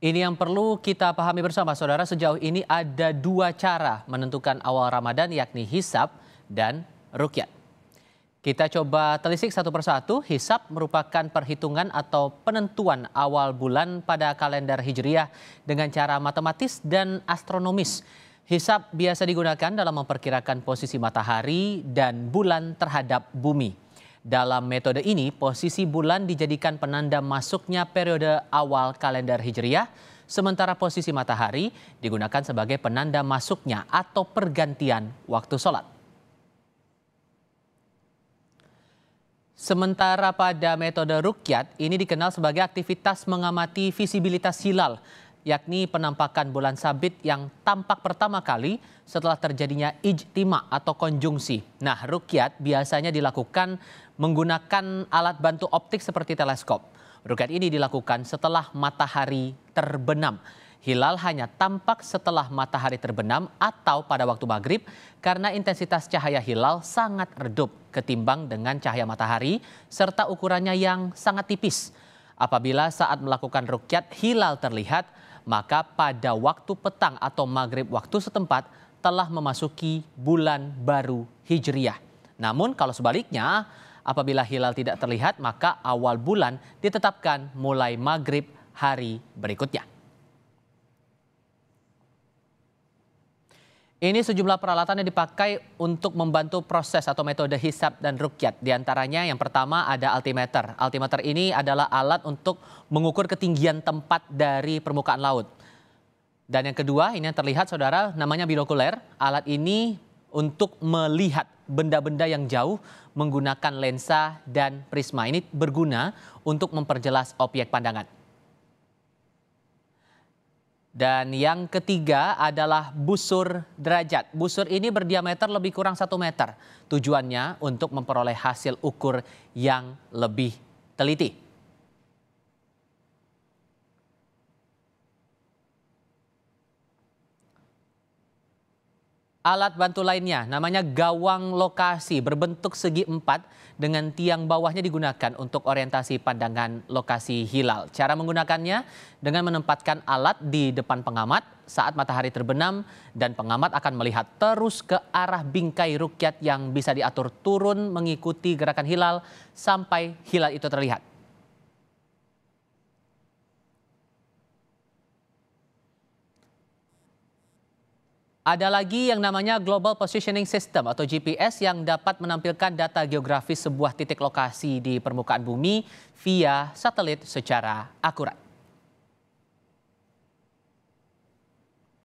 Ini yang perlu kita pahami bersama saudara sejauh ini ada dua cara menentukan awal Ramadan yakni hisap dan rukyat. Kita coba telisik satu persatu. Hisap merupakan perhitungan atau penentuan awal bulan pada kalender Hijriah dengan cara matematis dan astronomis. Hisap biasa digunakan dalam memperkirakan posisi matahari dan bulan terhadap bumi. Dalam metode ini, posisi bulan dijadikan penanda masuknya periode awal kalender Hijriah, sementara posisi matahari digunakan sebagai penanda masuknya atau pergantian waktu sholat. Sementara pada metode rukyat, ini dikenal sebagai aktivitas mengamati visibilitas hilal yakni penampakan bulan sabit yang tampak pertama kali setelah terjadinya ijtima atau konjungsi. Nah, rukyat biasanya dilakukan menggunakan alat bantu optik seperti teleskop. Rukyat ini dilakukan setelah matahari terbenam. Hilal hanya tampak setelah matahari terbenam atau pada waktu maghrib karena intensitas cahaya hilal sangat redup ketimbang dengan cahaya matahari serta ukurannya yang sangat tipis. Apabila saat melakukan rukyat hilal terlihat, maka pada waktu petang atau maghrib waktu setempat telah memasuki bulan baru Hijriah. Namun kalau sebaliknya, apabila hilal tidak terlihat maka awal bulan ditetapkan mulai maghrib hari berikutnya. Ini sejumlah peralatan yang dipakai untuk membantu proses atau metode hisap dan rukyat. Di antaranya yang pertama ada altimeter. Altimeter ini adalah alat untuk mengukur ketinggian tempat dari permukaan laut. Dan yang kedua ini yang terlihat saudara namanya binokuler. Alat ini untuk melihat benda-benda yang jauh menggunakan lensa dan prisma. Ini berguna untuk memperjelas objek pandangan. Dan yang ketiga adalah busur derajat. Busur ini berdiameter lebih kurang satu meter. Tujuannya untuk memperoleh hasil ukur yang lebih teliti. Alat bantu lainnya namanya gawang lokasi berbentuk segi empat dengan tiang bawahnya digunakan untuk orientasi pandangan lokasi hilal. Cara menggunakannya dengan menempatkan alat di depan pengamat saat matahari terbenam dan pengamat akan melihat terus ke arah bingkai rukyat yang bisa diatur turun mengikuti gerakan hilal sampai hilal itu terlihat. Ada lagi yang namanya Global Positioning System atau GPS yang dapat menampilkan data geografis sebuah titik lokasi di permukaan bumi via satelit secara akurat.